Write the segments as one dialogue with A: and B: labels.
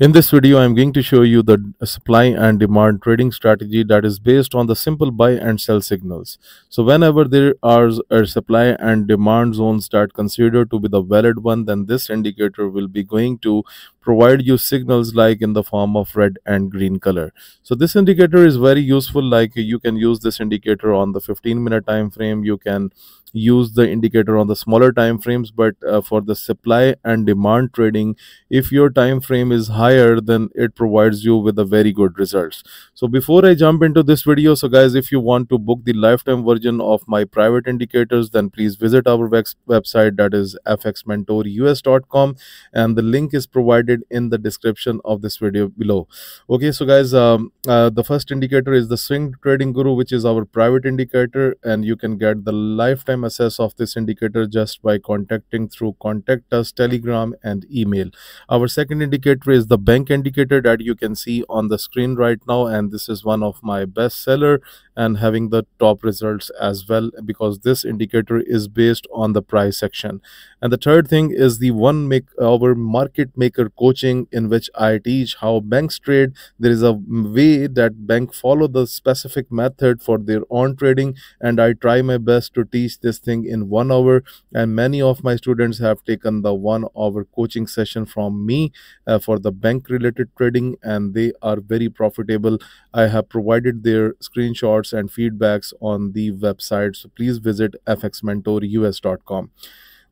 A: In this video, I'm going to show you the supply and demand trading strategy that is based on the simple buy and sell signals. So whenever there are supply and demand zones that considered to be the valid one, then this indicator will be going to provide you signals like in the form of red and green color. So this indicator is very useful like you can use this indicator on the 15 minute time frame. You can use the indicator on the smaller time frames but uh, for the supply and demand trading if your time frame is higher then it provides you with a very good results so before i jump into this video so guys if you want to book the lifetime version of my private indicators then please visit our website that is fxmentorus.com and the link is provided provided in the description of this video below okay so guys um, uh, the first indicator is the swing trading guru which is our private indicator and you can get the lifetime access of this indicator just by contacting through contact us telegram and email our second indicator is the bank indicator that you can see on the screen right now and this is one of my best seller and having the top results as well because this indicator is based on the price section. and the third thing is the one make our market maker coaching in which i teach how banks trade there is a way that bank follow the specific method for their own trading and i try my best to teach this thing in one hour and many of my students have taken the one hour coaching session from me uh, for the bank related trading and they are very profitable i have provided their screenshots and feedbacks on the website. So please visit fxmentorus.com.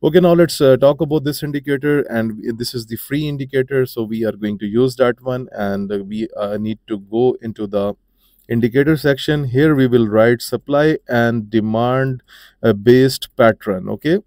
A: Okay, now let's uh, talk about this indicator, and this is the free indicator. So we are going to use that one, and we uh, need to go into the indicator section. Here we will write supply and demand uh, based pattern. Okay,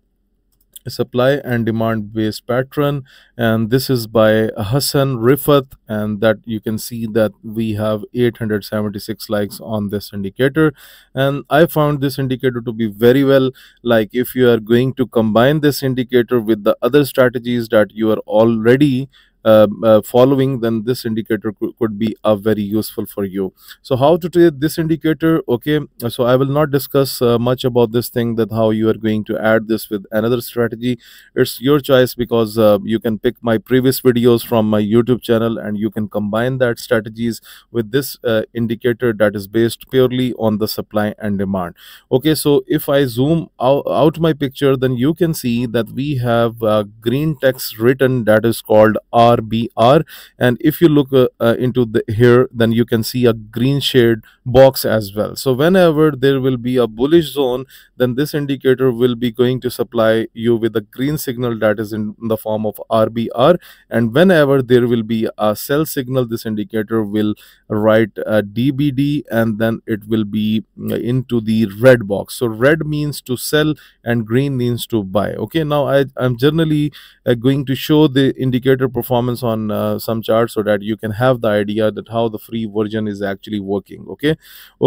A: supply and demand based pattern and this is by Hassan Rifat and that you can see that we have 876 likes on this indicator and I found this indicator to be very well like if you are going to combine this indicator with the other strategies that you are already um, uh, following, then this indicator could, could be a very useful for you. So how to trade this indicator? Okay, so I will not discuss uh, much about this thing that how you are going to add this with another strategy. It's your choice because uh, you can pick my previous videos from my YouTube channel and you can combine that strategies with this indicator that is based purely on the supply and demand. Okay, so if I zoom out, out my picture, then you can see that we have uh, green text written that is called RBR and if you look uh, uh, into the here then you can see a green shade box as well so whenever there will be a bullish zone then this indicator will be going to supply you with a green signal that is in the form of RBR and whenever there will be a sell signal this indicator will write DBD and then it will be uh, into the red box so red means to sell and green means to buy okay now I, am generally uh, going to show the indicator performance performance on uh, some charts so that you can have the idea that how the free version is actually working okay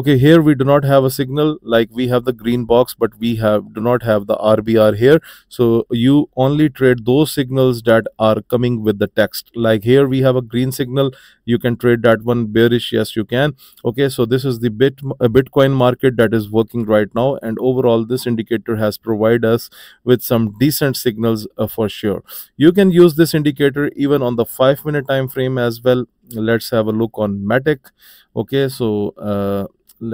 A: okay here we do not have a signal like we have the green box but we have do not have the rbr here so you only trade those signals that are coming with the text like here we have a green signal you can trade that one bearish yes you can okay so this is the bit uh, bitcoin market that is working right now and overall this indicator has provided us with some decent signals uh, for sure you can use this indicator even on the five minute time frame as well let's have a look on matic okay so uh,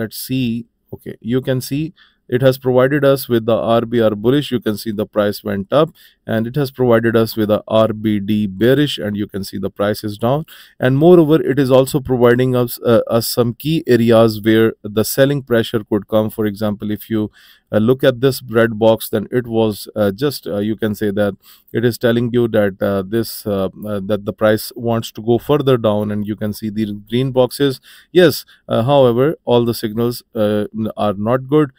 A: let's see okay you can see it has provided us with the rbr bullish you can see the price went up and it has provided us with a RBD bearish and you can see the price is down and moreover it is also providing us, uh, us some key areas where the selling pressure could come for example if you uh, look at this red box then it was uh, just uh, you can say that it is telling you that uh, this uh, that the price wants to go further down and you can see the green boxes yes however all the signals are not good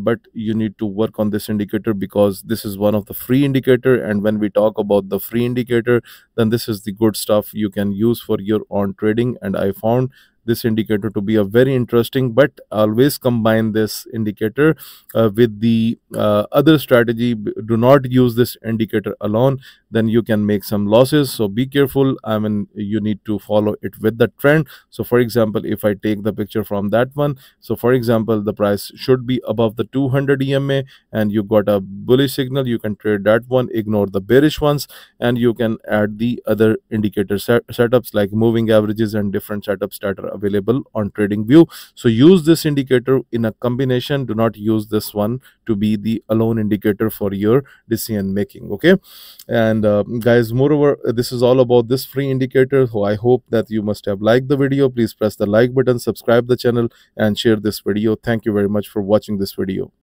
A: but you need to work on this indicator because this is one of the free indicators indicator and when we talk about the free indicator then this is the good stuff you can use for your on trading and i found this indicator to be a very interesting but always combine this indicator uh, with the uh, other strategy do not use this indicator alone then you can make some losses so be careful i mean you need to follow it with the trend so for example if i take the picture from that one so for example the price should be above the 200 ema and you got a bullish signal you can trade that one ignore the bearish ones and you can add the other indicator set setups like moving averages and different setups that are available on TradingView. so use this indicator in a combination do not use this one to be the alone indicator for your decision making okay and uh, guys moreover this is all about this free indicator so i hope that you must have liked the video please press the like button subscribe the channel and share this video thank you very much for watching this video